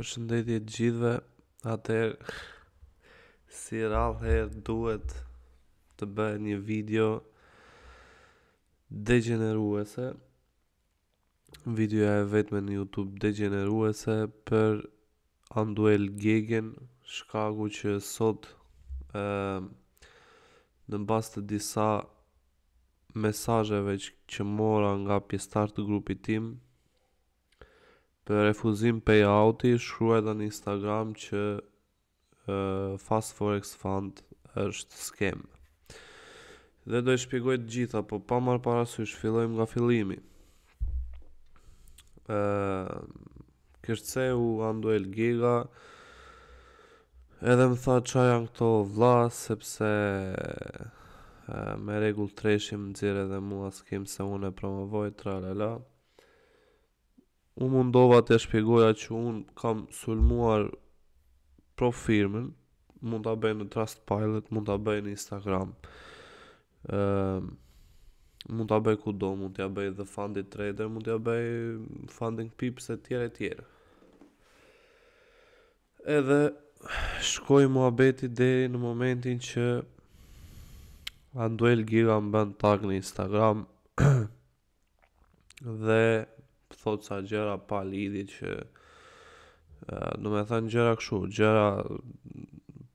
Përshëndetje të gjithëve. Atëherë si rallë duhet të bëj një video degeneruese. Videoja e vetme në YouTube degeneruese për Anduel Gegen, shkagu që sot ë ehm, në bazë të disa mesazheve që mora nga pjesëtar të grupit tim, për refuzim payouti shkruaj në Instagram që uh, Fast Forex Fund është scam. Dhe do e shpjegoj të gjitha, po pa marr parasysh, fillojmë nga fillimi. Uh, kërce u Anduel Giga, edhe më tha që janë këto vla, sepse me regull të reshim në dzire dhe mua s'kim se unë e promovoj, tra lala. la. U mundova të shpjegoja që unë kam sulmuar pro firmën, mund ta bëj në Trustpilot, mund ta bëj në Instagram. Ëm ehm, uh, mund ta bëj kudo, mund t'ja bëj The Funded Trader, mund t'ja bëj Funding Pips e tjerë e Edhe shkoj muhabeti deri në momentin që Anduel Giga më bënd tag në Instagram dhe thot sa gjëra pa lidhje që ë do të thënë gjëra kështu, gjëra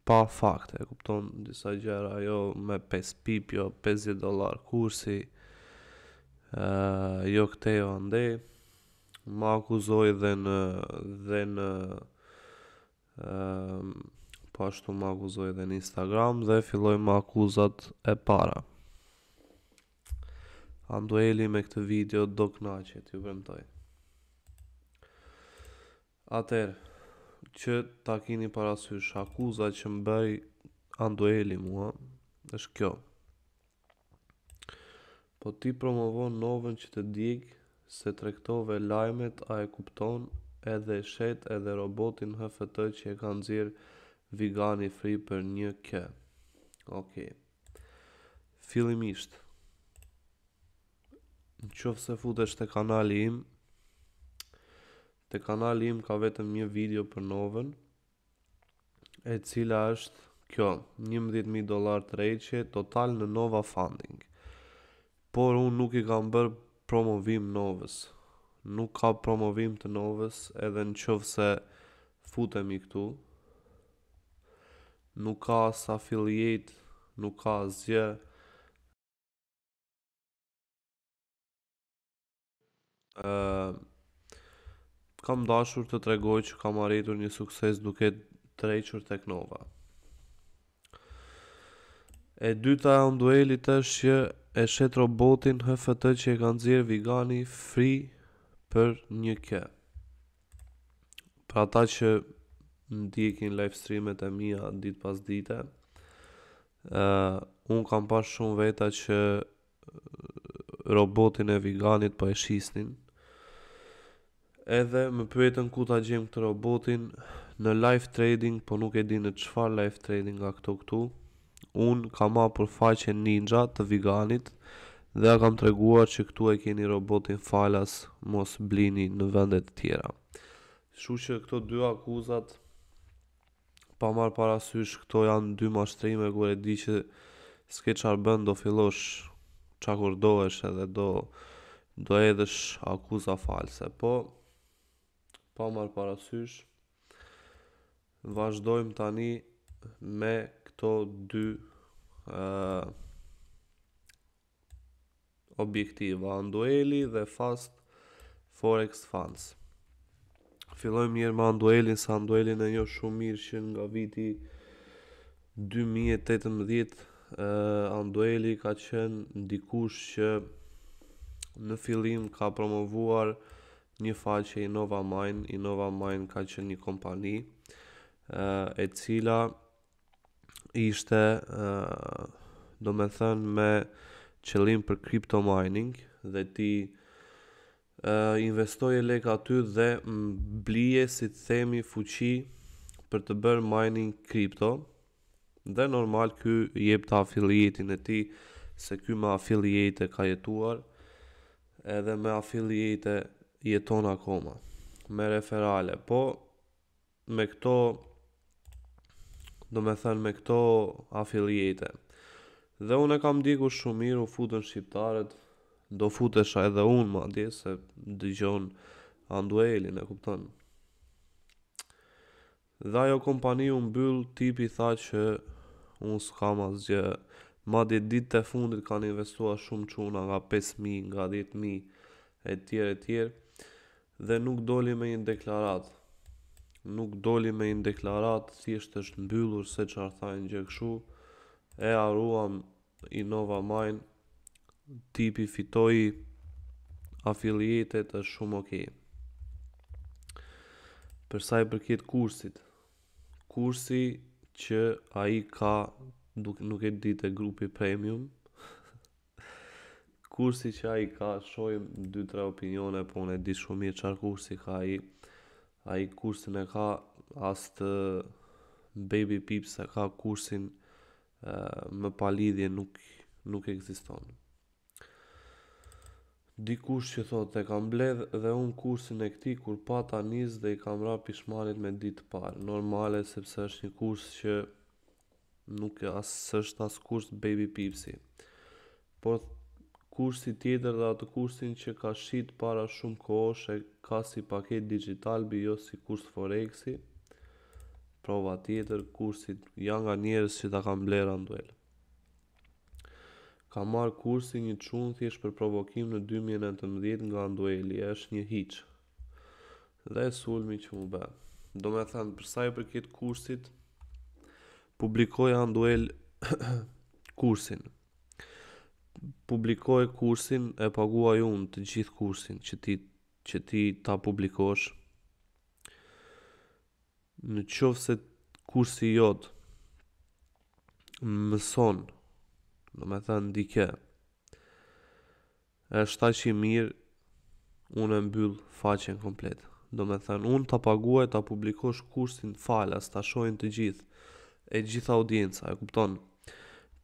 pa fakte, kupton disa gjëra jo me 5 pip, jo 50 dollar kursi. ë uh, jo këtë jo ande Ma akuzoi dhe në dhe në ë uh, po ashtu ma akuzoi dhe në Instagram dhe filloi me akuzat e para. Andueli me këtë video do kënaqet, ju premtoj. Atër, që ta kini parasysh, akuza që më bëri Andueli mua, është kjo. Po ti promovon novën që të digë, se trektove lajmet a e kupton edhe shet edhe robotin HFT që e kanë zirë vegani free për një kë. Ok. Fillimisht, Filimisht. Në qofë se futesh të kanali im Të kanali im ka vetëm një video për novën E cila është kjo 11.000 dolar të rejqe Total në Nova Funding Por unë nuk i kam bërë promovim novës Nuk ka promovim të novës Edhe në qofë se futemi këtu Nuk ka as affiliate Nuk ka as gjë kam dashur të tregoj që kam arritur një sukses duke trejqër tek Nova. E dyta e onduelit është që e shet robotin HFT që e kanë zirë vegani free për një kë. Pra ta që ndjekin live streamet e mia dit pas dite, uh, unë kam pas shumë veta që robotin e veganit po e shisnin, edhe më pyetën ku ta gjem këtë robotin në live trading, po nuk e di në çfarë live trading nga këto këtu. Un kam për faqe Ninja të Viganit dhe ja kam treguar që këtu e keni robotin Falas, mos blini në vende të tjera. Kështu që këto dy akuzat pa marr parasysh këto janë dy mashtrime kur e di që s'ke qarë bën do fillosh çakordohesh edhe do do edhesh akuza false. Po, pa marë parasysh, vazhdojmë tani me këto dy uh, objektiva, Andueli dhe Fast Forex Funds. Fillojmë njërë me Anduelin, sa Anduelin e një shumë mirë që nga viti 2018 uh, Andueli ka qenë ndikush që në fillim ka promovuar uh, një faqe Innova Mind, Innova Mind ka qenë një kompani eh, e, cila ishte eh, do me thënë me qëllim për crypto mining dhe ti eh, e, investoje lek aty dhe blije si të themi fuqi për të bërë mining crypto dhe normal ky jep ta afiliatin e ti se ky me afiliate ka jetuar edhe me afiliate jeton akoma me referale po me këto do me thënë me këto afiliete dhe unë e kam diku shumë mirë u futën shqiptarët do futesha edhe unë ma dje se dëgjon anduelin e kupton dhe ajo kompani unë byll tipi tha që unë s'kam asgjë ma dje ditë të fundit kanë investua shumë quna nga 5.000 nga 10.000 e tjerë e tjerë dhe nuk doli me një deklarat nuk doli me një deklarat si është është mbyllur se që arthajnë gjë këshu e arruam i nova Mind, tipi fitoi afilietet është shumë ok përsa i përket kursit kursi që a i ka nuk e dit e grupi premium kursi që ai ka, shohim dy tre opinione, po unë e di shumë mirë çfarë kursi ka ai. Ai kursin e ka as të Baby Pips e ka kursin e, më pa lidhje nuk nuk ekziston. Dikush që thotë e kam bledh dhe unë kursin e këti kur pata njës dhe i kam ra pishmarit me ditë parë. Normale sepse është një kurs që nuk e asë është asë kurs Baby Pipsi. Por kursi tjetër dhe atë kursin që ka shqit para shumë kohëshe, ka si paket digital bi jo si kurs Forexi, prova tjetër kursit janë nga njerës që ta kam blerë anduel. Ka marë kursi një qunë thjesht për provokim në 2019 nga andueli, është një hiqë. Dhe sulmi që mu be. Do me thënë, përsa i përket kursit, publikoja anduel Kursin publikoj kursin e paguaj unë të gjithë kursin që ti që ti ta publikosh në qovë se kursi jod mëson në me thënë dike e shta që i mirë unë e mbyllë faqen komplet do me thënë unë ta paguaj ta publikosh kursin falas ta shojnë të gjithë e gjithë audienca e kuptonë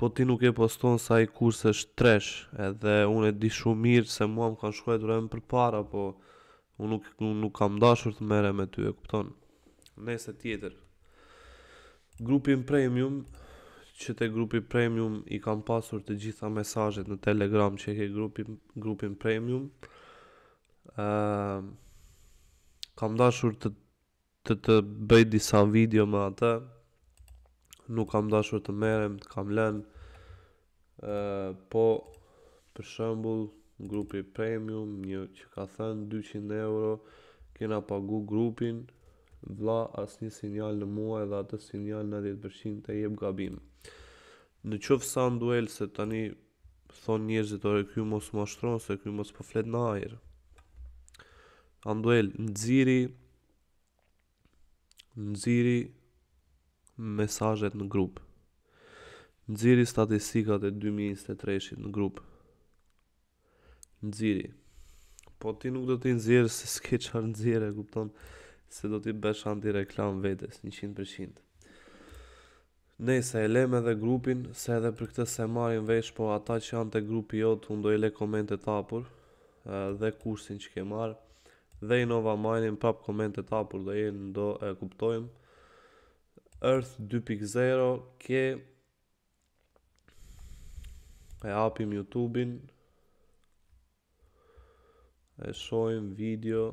po ti nuk e poston sa i kurse shtresh, edhe unë e di shumë mirë se mua më kanë shkuet rëmë për para, po unë nuk, nuk kam dashur të mere me ty, e kupton. Nese tjetër, grupin premium, që te grupi premium i kam pasur të gjitha mesajet në telegram që ke grupin, grupin premium, uh, kam dashur të, të, të bëj disa video me atë, nuk kam dashur të merrem, të kam lënë. ë po për shembull grupi premium, një që ka thënë 200 euro, kena pagu grupin, vla asnjë sinjal në muaj dhe atë sinjal 90% të jep gabim. Në qëfë sa duel se tani thonë njerëzit ore kjo mos më ashtron se kjo mos po flet në ajer. Anduel, në nxiri, mesajet në grup. Nëziri statistikat e 2023-shit në grup. Nëziri. Po ti nuk do t'i nëzirë se s'ke qarë e kupton, se do t'i besh anti-reklam vetës, 100%. Ne se e lem edhe grupin, se edhe për këtë se marim vesh, po ata që janë të grupi jotë, unë do i le komente tapur, dhe kursin që ke marë, dhe i nova majnin prap komente tapur, dhe i në do e kuptojmë, Earth 2.0 ke e hapim YouTube-in e shojmë video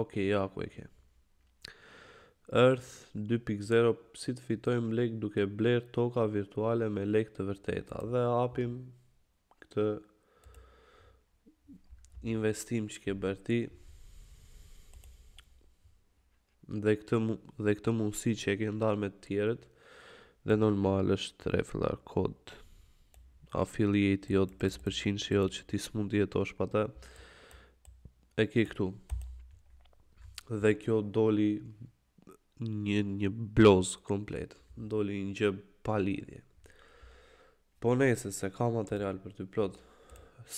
ok, ja, ku e ke Earth 2.0 si të fitojmë lek duke bler toka virtuale me lek të vërteta dhe hapim këtë investim që ke bërti dhe këtë dhe këtë mundësi që e ke ndarë me të tjerët dhe normal është referral code affiliate jot 5% që jot që ti s'mund të jetosh pa e ke këtu dhe kjo doli një një bloz komplet doli një gjë pa lidhje po nëse se ka material për të plot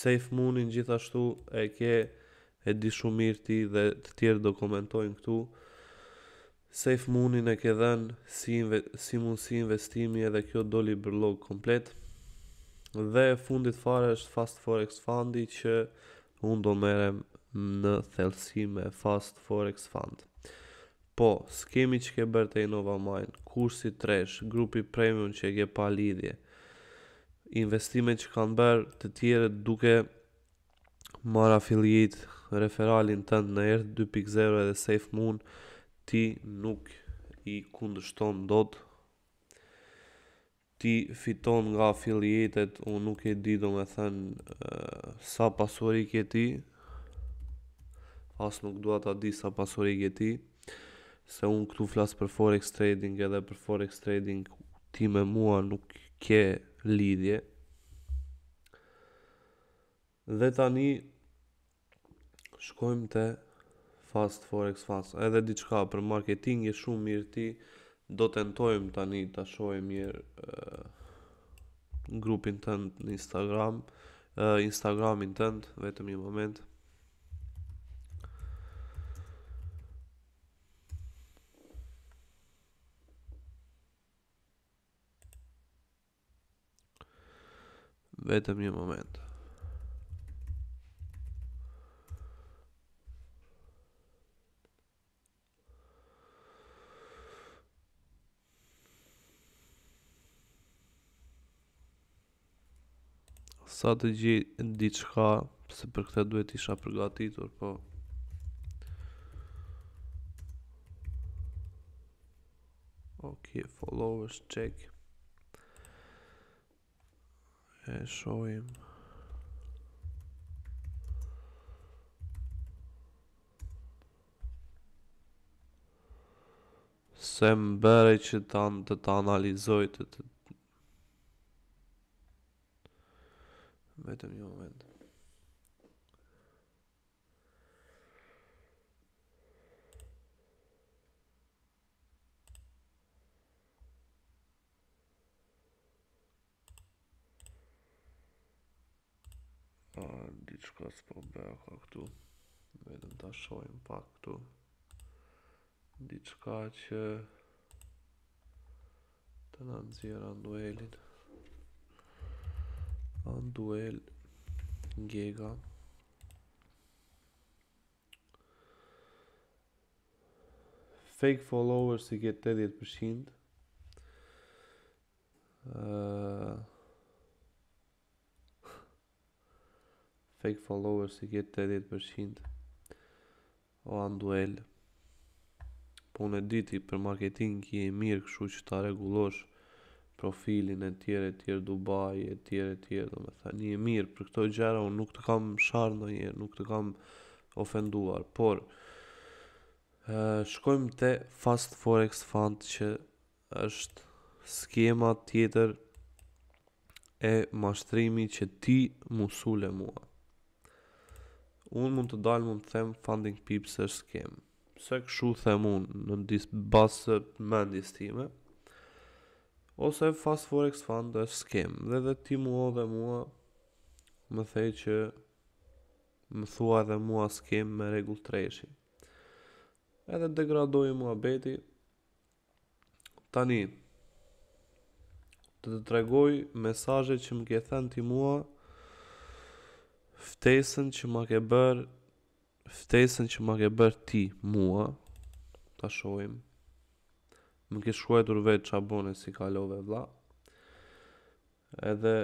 safe moonin gjithashtu e ke e di shumë mirë ti dhe të tjerë dokumentojnë këtu Safe Moonin e ke dhenë si, si mund si investimi edhe kjo doli bërlog komplet Dhe fundit fare është Fast Forex Fundi që unë do merem në thelsi me Fast Forex Fund Po, skemi që ke bërë të Inova Mind, kursi tresh, grupi premium që ke pa lidhje Investime që kanë bërë të tjere duke marë afiliit referalin tënë në erë 2.0 edhe Safe Moon ti nuk i kundështon dot ti fiton nga afiliatet unë nuk e di do me thën eh, sa pasuri ke ti as nuk dua ta di sa pasuri ke ti se unë këtu flas për forex trading edhe për forex trading ti me mua nuk ke lidhje dhe tani shkojmë te fast forex fast edhe diçka për marketing është shumë mirë ti do të tentojm tani ta shohim mirë grupin tënd në Instagram Instagramin tënd vetëm një moment Vetëm një moment. Ë, sa të gjithë diçka se për këtë duhet isha përgatitur, po. Ok, followers check. E shohim. Se më bërë që të, analizojtë të, të vetëm një moment. A, diçka s'po bëhë ka këtu. Vedëm të shojmë pak këtu. Diçka që të në nëzira në duelinë. Anduel duel Ngega Fake followers i get 80% uh, Fake followers i get 80% O an duel Po në diti për marketing i e mirë këshu që ta regulosh profilin e tjerë e tjerë Dubai e tjerë e tjerë dhe me një mirë për këto gjera unë nuk të kam sharë në nuk të kam ofenduar por e, shkojmë të fast forex fund që është skema tjetër e mashtrimi që ti musule mua unë mund të dalë mund të them funding pips është skem se këshu them unë në disë basë mendis time ose fast forex fund dhe skem dhe dhe ti mua dhe mua më thej që më thua dhe mua skem me regull treshi edhe degradoj mua beti tani të të tregoj mesaje që më ke thënë ti mua ftesën që më ke bërë ftesën që më ke bërë ti mua ta shojmë më ke shkuetur vetë çabone si kalove vlla. Edhe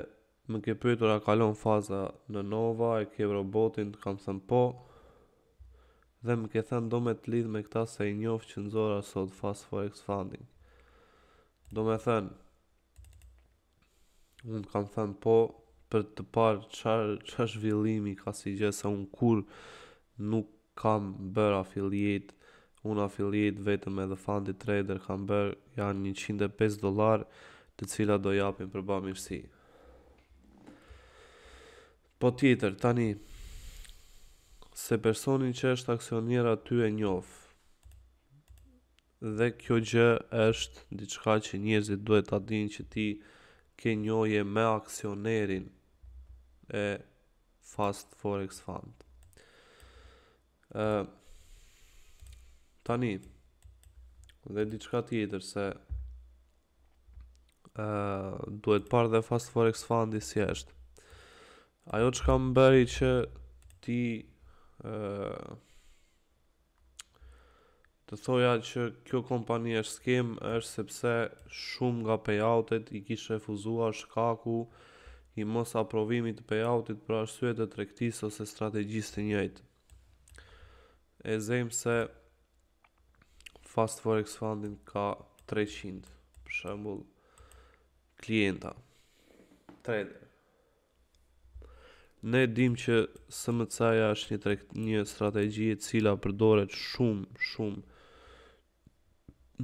më ke pyetur a kalon faza në Nova, e ke robotin, të kam thënë po. Dhe më ke thënë do me të lidh me këta se i njof që nxora sot fast forex funding. Do me thënë unë kam thënë po për të parë çfarë çfarë zhvillimi ka si gjë se un kur nuk kam bërë affiliate unë afiliate vetëm edhe fundi trader kam bër janë 105 dollar, të cilat do japim për bamirësi. Po tjetër, tani se personin që është aksionier aty e njoh. Dhe kjo gjë është diçka që njëzit duhet ta dinë që ti ke njohje me aksionerin e Fast Forex Fund tani dhe diçka tjetër se uh, duhet parë dhe fast forex fundi si është. Ajo që kam bëri që ti uh, të thoja që kjo kompani është skem është sepse shumë nga payoutet i kishë refuzuar shkaku i mos aprovimit të payoutit për arsye të tregtisë ose strategjisë të njëjtë. E zejmë se fast forex fundin ka 300 për shembull klienta trader ne dim që SMC-ja është një trekt, një strategji e cila përdoret shumë shumë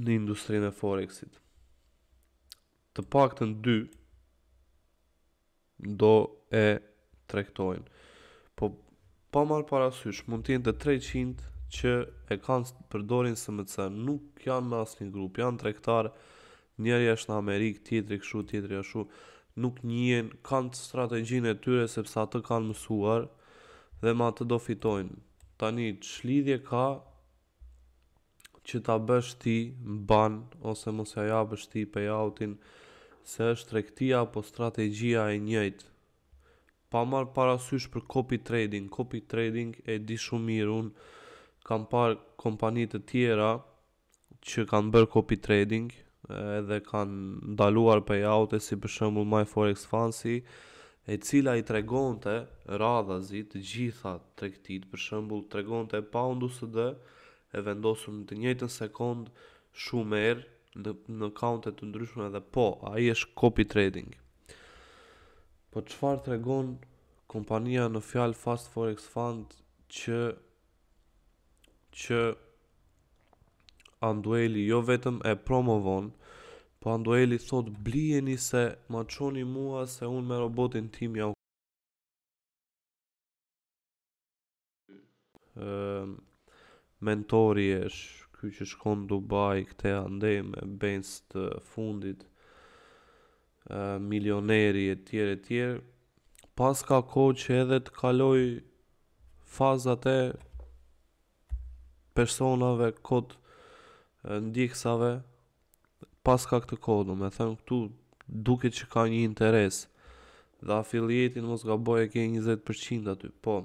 në industrinë e forexit të paktën 2 do e trektojnë po pa marë parasysh mund të jenë të që e kanë përdorin së më të nuk janë me asë një grup, janë trektarë, njerë jeshtë në Amerikë, tjetëri këshu, tjetëri ashtu, nuk njën, kanë strategjin e tyre sepse atë kanë mësuar dhe ma të do fitojnë. Tani, që lidhje ka që ta bësh ti në ban, ose mos ja bësh ti pe jautin, se është trektia apo strategjia e njëjtë. Pa marë parasysh për copy trading, copy trading e di shumë mirë unë, kam par kompani të tjera që kanë bërë copy trading edhe kanë ndaluar payout-e si për shembull My Forex Fancy, e cila i tregonte radhazi të gjitha tregtit, për shembull tregonte pound USD e vendosur në të njëjtën sekond shumë herë në në kaunte të ndryshme edhe po, ai është copy trading. Po çfarë tregon kompania në fjal Fast Forex Fund që që Andueli jo vetëm e promovon, po Andueli thot blijeni se ma qoni mua se unë me robotin tim ja u ehm, mentori esh, ky që shkon Dubai, këte ande me bens të fundit, e, ehm, milioneri e tjere tjere, pas ka ko që edhe të kaloj fazat e personave, kod ndjekësave pas ka këtë kod, do me thëmë këtu duke që ka një interes dhe afiliatin mos ka boj e ke 20% aty, po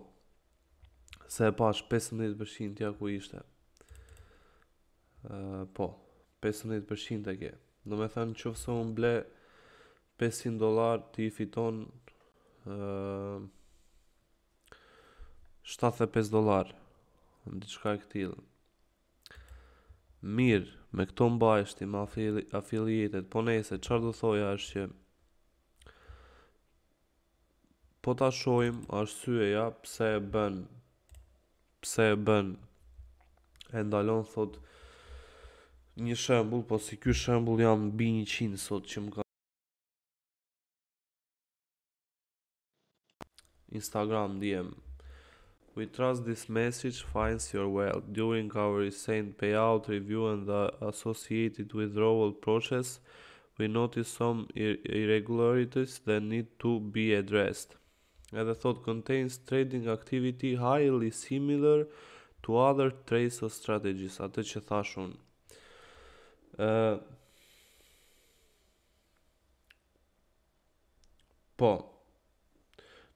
se e pash 15% tja ku ishte po 15% e ke do me thëmë që fëso më ble 500 dolar ti i fiton 75 75 dolar në diçka e këtil. Mirë, me këto mbajshti me afilijetet, po nese, qarë dhe thoja është që po ta shojmë është syeja pse e bën pse e bën e ndalon thot një shembull po si ky shembull jam mbi 100 sot që më ka Instagram djemë we trust this message finds your well. During our recent payout review and the associated withdrawal process, we noticed some ir irregularities that need to be addressed. And the thought contains trading activity highly similar to other trace strategies. Atë që thash unë. Uh, po,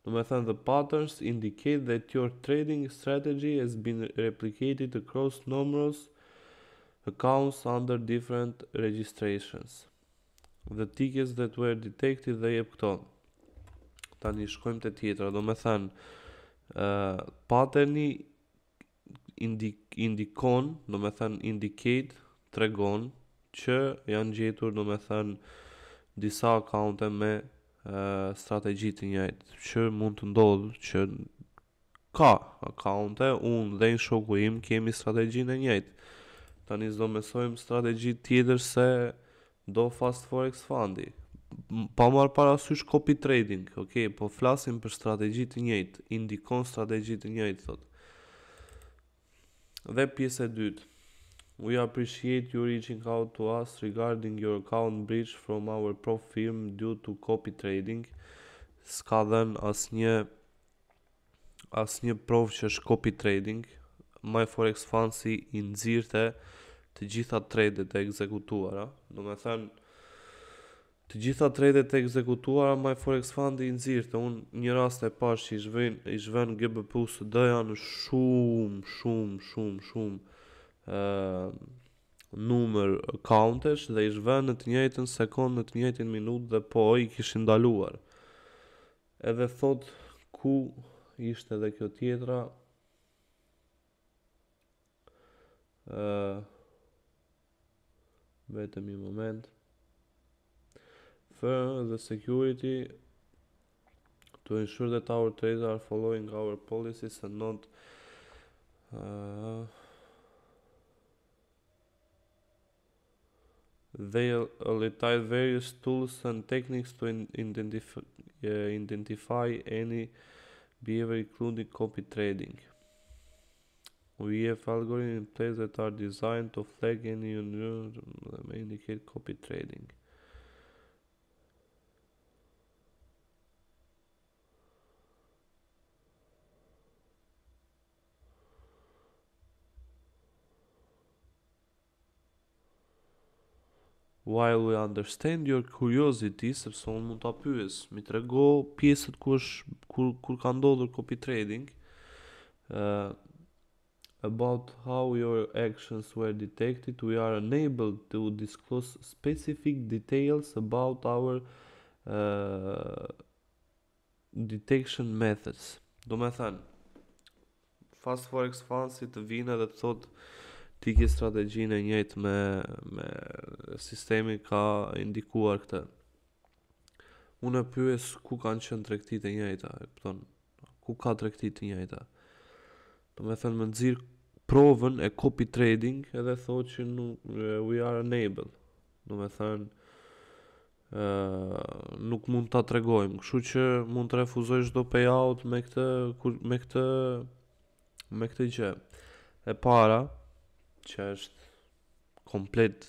do me thënë the patterns indicate that your trading strategy has been replicated across numerous accounts under different registrations. The tickets that were detected dhe jep këto. Ta një shkojmë të tjetra, do me thënë, uh, patterni indik indikon, do me thënë indicate, tregon, që janë gjetur, do me thënë, disa akaunte me uh, strategji të njëjtë që mund të ndodhë që ka akonte un dhe një shoku im kemi strategjinë e njëjtë. Tani s'do mësojmë strategji tjetër se do fast forex fundi. Pa marr para sysh copy trading, okay, po flasim për strategji të njëjtë, indikon strategji të njëjtë thotë. Dhe pjesë e dytë. We appreciate you reaching out to us regarding your account breach from our pro firm due to copy trading. Ska dhen as asnjë as prov që është copy trading. My Forex Fancy i nëzirte të gjitha trade të ekzekutuara. Do me thënë Të gjitha trade të ekzekutuara My Forex Fund i nxirrte. Un një rast e pash që i zhvën i zhvën gbp në shumë shumë shumë shumë. Ehm, numër countesh dhe i vënë në të njëjtën sekund, në të njëjtën minut dhe po i kishë ndaluar. Edhe thot ku ishte dhe kjo tjetra. Uh, vetëm i moment. Fër dhe security to ensure that our trades are following our policies and not uh, They utilize uh, various tools and techniques to identif uh, identify any behavior, including copy trading. We have algorithms in place that are designed to flag any unusual indicate copy trading. while we understand your curiosity sepse un mund ta pyes mi trego pjesat ku është kur kur ka ndodhur copy trading uh, about how your actions were detected we are unable to disclose specific details about our uh, detection methods do me than fast forex fans të vinë edhe të thotë ti ke strategjinë e njëjtë me me sistemi ka indikuar këtë. Unë e pyes ku kanë qenë tregtitë e njëjta, e Ku ka tregtitë e njëjta? Do të thënë me nxir provën e copy trading edhe thotë që nuk we are unable. Do të Uh, nuk mund ta tregojmë, kështu që mund të refuzoj çdo payout me këtë me këtë me këtë gjë. E para, që është komplet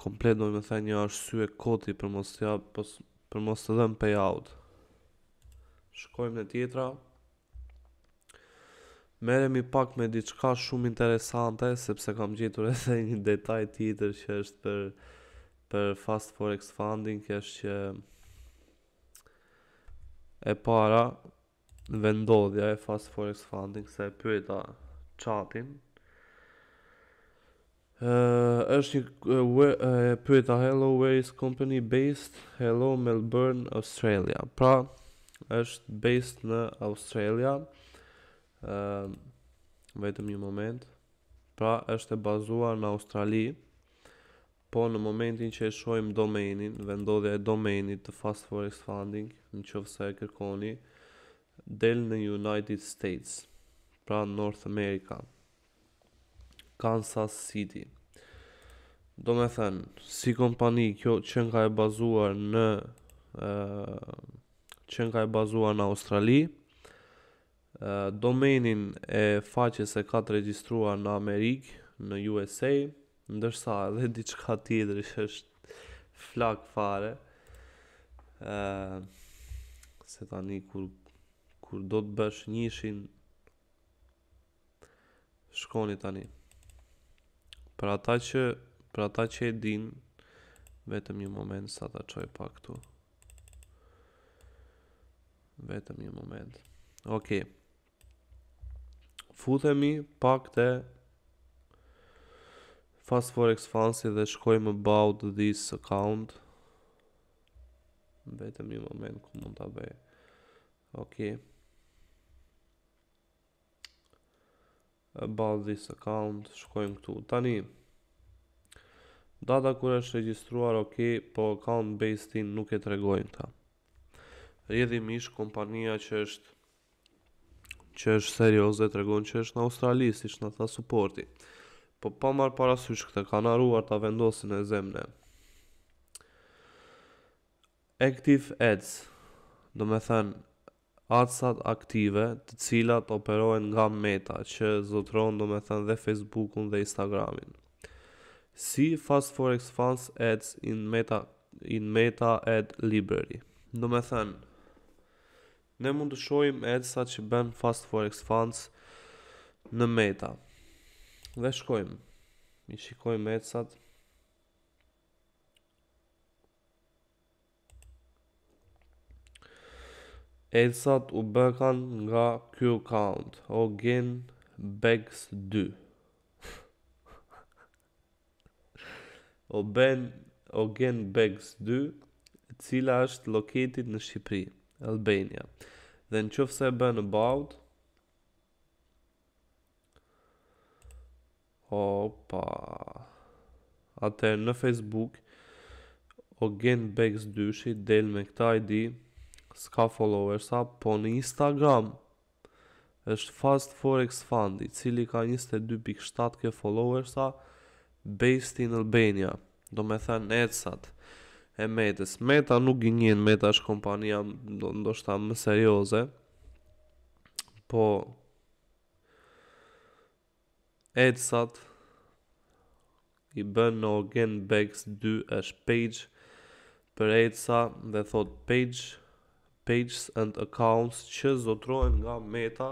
komplet do të thënë një arsye koti për mos ja për mos të dhëm payout. Shkojmë në tjetra. Merremi pak me diçka shumë interesante sepse kam gjetur edhe një detaj tjetër që është për për fast forex funding që është që e para vendodhja e fast forex funding se e pyeta chatin Uh, është një uh, pyeta Hello where is company based Hello Melbourne Australia Pra është based në Australia uh, Vetëm një moment Pra është e bazuar në Australi Po në momentin që e shojmë domenin Vendodhja e domenit të fast forest funding Në që e kërkoni Del në United States Pra North America Kansas City. Do me thënë, si kompani kjo që nga e bazuar në e, që nga e bazuar në Australi, e, domenin e faqes e ka të registruar në Amerikë, në USA, ndërsa edhe diçka tjetër që është flak fare. ë se tani kur kur do të bësh njëshin shkoni tani për ata që për ata që e din vetëm një moment sa ta çoj pak këtu vetëm një moment ok futemi pak te fast forex fancy dhe shkojmë about this account vetëm një moment ku mund ta bëj ok about this account, shkojmë këtu. Tani, data kur është registruar, ok, po account based in nuk e të regojnë ta. Rjedhim ish kompania që është që është serios dhe të regojnë që është në Australi, ishtë në tha supporti. Po pa marë parasysh këtë, ka naruar të vendosin e zemne. Active Ads, do me thënë, acat aktive të cilat operohen nga meta që zotron do me thënë dhe Facebookun dhe Instagramin. Si Fast Forex Funds Ads in Meta, in meta Ad Library. Do me thënë, ne mund të shojim ads që bën Fast Forex Funds në meta. Dhe shkojmë, i shikojmë ads Elsat u bëkan nga kjo kaunt. O gen 2 O ben O gen Begs 2 Cila është loketit në Shqipri Albania Dhe në qëfë se bën about Opa Ate në Facebook O gen 2 Shqit del me këta ID s'ka followersa, po në Instagram është Fast Forex Fund, i cili ka 22.7k followersa based in Albania, do me thënë ETSAT e metës. Meta nuk i njën, meta është kompania ndoshta më serioze, po ETSAT i bën në Organ Bags 2 është page për ETSA dhe thot page pages and accounts që zotrohen nga Meta,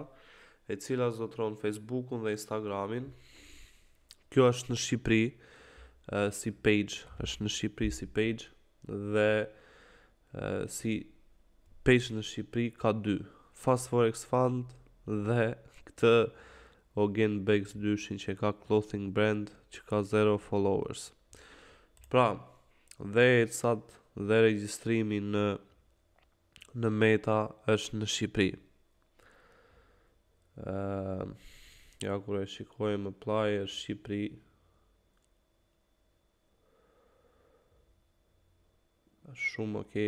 e cila zotron Facebookun dhe Instagramin. Kjo është në Shqipëri uh, si page, është në Shqipëri si page dhe uh, si page në Shqipëri ka dy, Fast Forex Fund dhe këtë Ogen Bags dyshin që ka clothing brand që ka zero followers. Pra, dhe e cat dhe registrimi në në Meta është në Shqipëri. Ëh, ehm, uh, ja kur e shikoj më plaj është Shqipëri. Është shumë ok.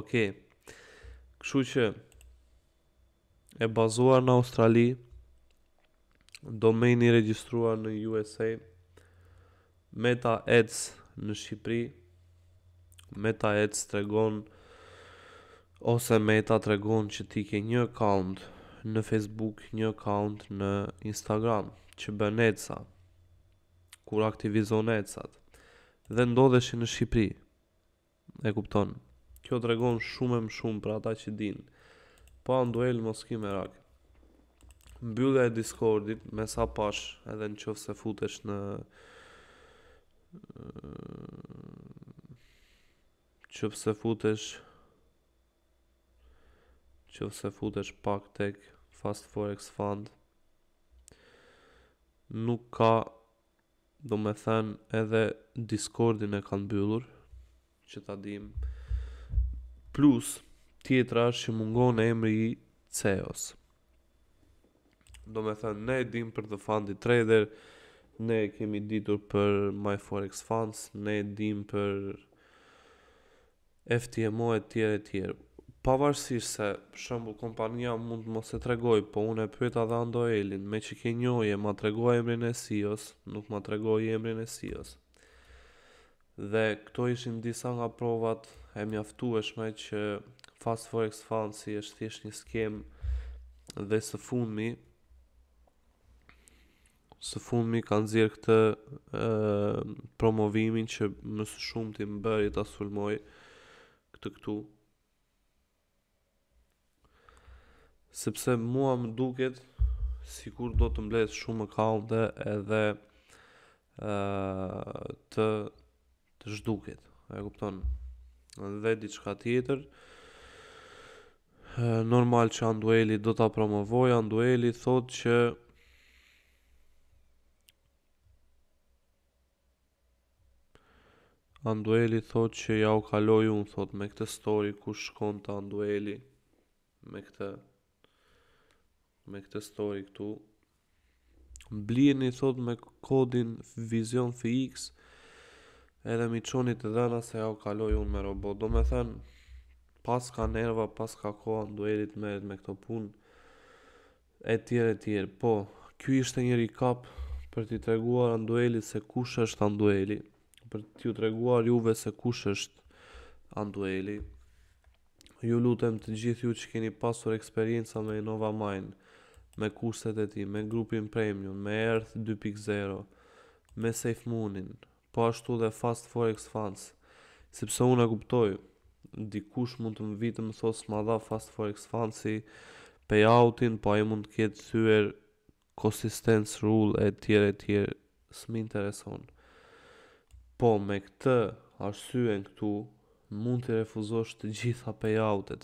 Ok. Kështu që e bazuar në Australi, domeni regjistruar në USA. Meta Ads në Shqipëri Meta Ads të regon Ose Meta të regon që ti ke një account Në Facebook, një account në Instagram Që bën Edsa Kur aktivizon Edsa Dhe ndodheshi në Shqipëri E kupton Kjo të regon shumë e më shumë për ata që din Po nduel mos me rak Mbyllja e Discordit Me sa pash edhe në qovë se futesh në Qëpë se futesh Qëpë se futesh pak tek Fast Forex Fund Nuk ka Do me then edhe Discordin e kanë byllur Që ta dim Plus Tjetra është që mungon e emri i Ceos Do me than, ne dim për të fundi trader ne kemi ditur për My Forex Funds, ne dim për FTMO e tjere e tjere. Pavarësisht se, shëmbu, kompania mund më se tregoj, po unë e pyta dhe ando Elin, me që ke ma tregoj emrin e Sios, nuk ma tregoj emrin e Sios. Dhe këto ishin disa nga provat e mjaftueshme që Fast Forex Funds i është thjesht një skem dhe së fundmi, së fundmi kanë zirë këtë e, promovimin që më shumë ti më bëri të asulmoj këtë këtu. Sepse mua më duket sikur do të mbledh shumë kalde edhe ë të të zhduket. A e kupton? Dhe diçka tjetër. Normal që Andueli do ta promovoj, Andueli thotë që Andueli thot që ja u kaloi unë, thot me këtë story ku shkon të Andueli me këtë me këtë story këtu. Blini thot me kodin Vision FX edhe mi qoni të dhena se ja u kaloi unë me robot. Do me thënë pas ka nerva, pas ka Andueli Anduelit merit me këto punë e tjere e Po, kjo ishte njëri kap për t'i treguar Andueli se kush është Andueli për t'ju treguar juve se kush është Andueli. Ju lutem të gjithë ju që keni pasur eksperienca me Nova Mind, me kurset e ti, me grupin Premium, me Earth 2.0, me Safe Moonin, po ashtu dhe Fast Forex Funds, sepse unë e kuptoj, dikush mund të më vitë më thosë ma dha Fast Forex funds payoutin, po e mund të kjetë thyër consistence rule e tjere tjere, së më interesonë. Po me këtë arsyen këtu mund të refuzosh të gjitha payoutet.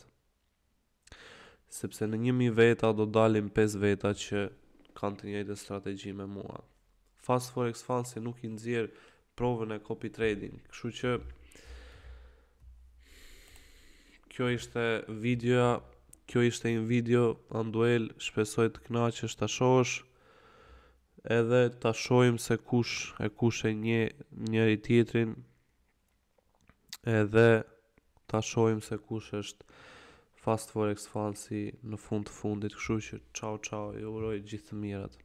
Sepse në njëmi veta do dalim 5 veta që kanë të njëjtë strategji me mua. Fast Forex Fund nuk i nxjerr provën e copy trading, kështu që kjo ishte videoja, kjo ishte një video Anduel, shpresoj të kënaqesh ta shohësh edhe ta shohim se kush e kush e një njëri tjetrin edhe ta shohim se kush është Fast Forex Fancy në fund të fundit kështu që çao çao ju uroj gjithë të mirat